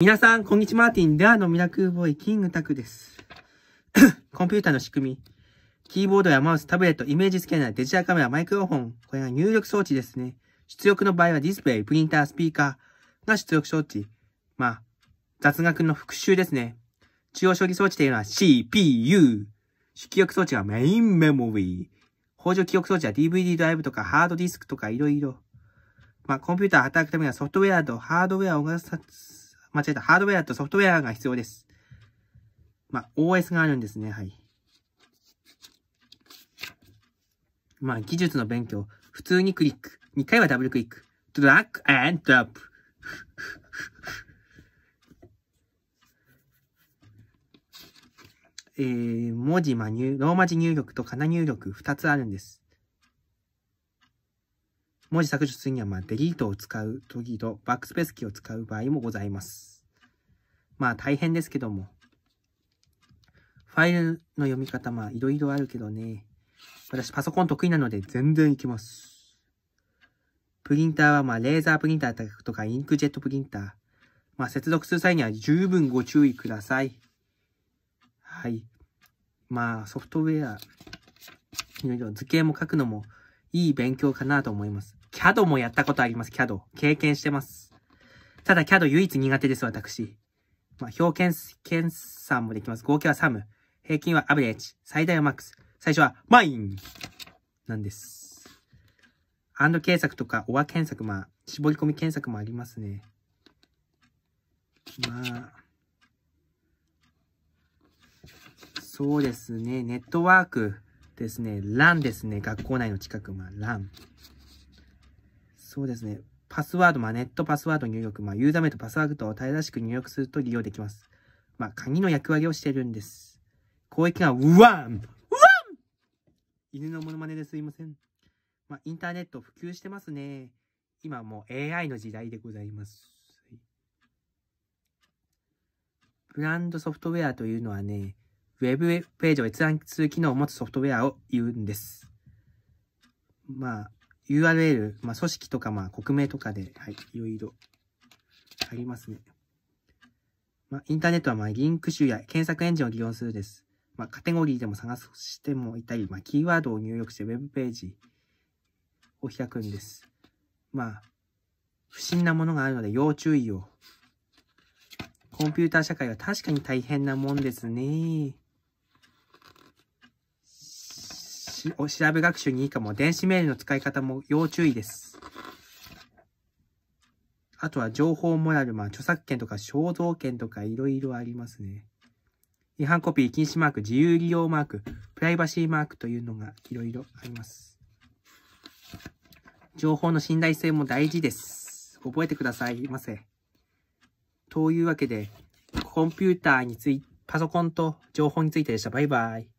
皆さん、こんにちは。マーティン、ダーのミラクルボーイ、キングタクです コンピュータの仕組み。キーボードやマウス、タブレット、イメージスキャナー、デジタルカメラ、マイクロフォン。これが入力装置ですね。出力の場合はディスプレイ、プリンター、スピーカーが出力装置。まあ、雑学の復習ですね。中央処理装置というのは CPU。出力装置はメインメモリー。補助記憶装置は DVD ドライブとかハードディスクとかいろいろ。まあ、コンピューター働くためにはソフトウェアとハードウェアを合わさ間違えた、ハードウェアとソフトウェアが必要です。まあ、OS があるんですね、はい。まあ、技術の勉強。普通にクリック。2回はダブルクリック。ドラッグアンドラップ。えー、文字、ま、入、ローマ字入力とカナ入力2つあるんです。文字削除するには、まあ、デリートを使う時とバックスペースキーを使う場合もございます。まあ、大変ですけども。ファイルの読み方、まあ、いろいろあるけどね。私、パソコン得意なので全然いきます。プリンターは、まあ、レーザープリンターとか、インクジェットプリンター。まあ、接続する際には十分ご注意ください。はい。まあ、ソフトウェア、いろいろ図形も書くのもいい勉強かなと思います。CAD もやったことあります、CAD。経験してます。ただ CAD 唯一苦手です、私。まあ、表検、検算もできます。合計はサム。平均はアベレージ。最大はマックス。最初はマインなんです。アンド検索とか、オア検索、まあ、絞り込み検索もありますね。まあ、そうですね。ネットワークですね。LAN ですね。学校内の近く、まあ、ラン。そうですね。パスワード、まあ、ネットパスワード入力、まあ、ユーザー名とパスワードを正しく入力すると利用できます。まあ、鍵の役割をしてるんです。攻撃が、ワンワン犬のモノマネですいません。まあ、インターネット普及してますね。今もう AI の時代でございます。ブランドソフトウェアというのはね、ウェブページを閲覧する機能を持つソフトウェアを言うんです。まあ、URL、まあ、組織とか、まあ、国名とかで、はい、いろいろありますね。まあ、インターネットは、まあ、リンク集や検索エンジンを利用するです。まあ、カテゴリーでも探してもいたり、まあ、キーワードを入力してウェブページを開くんです。まあ、不審なものがあるので要注意を。コンピューター社会は確かに大変なもんですね。お調べ学習にいいかも、電子メールの使い方も要注意です。あとは情報モラル、まあ、著作権とか肖像権とかいろいろありますね。違反コピー禁止マーク、自由利用マーク、プライバシーマークというのがいろいろあります。情報の信頼性も大事です。覚えてくださいませ。というわけで、コンピューターについて、パソコンと情報についてでした。バイバイ。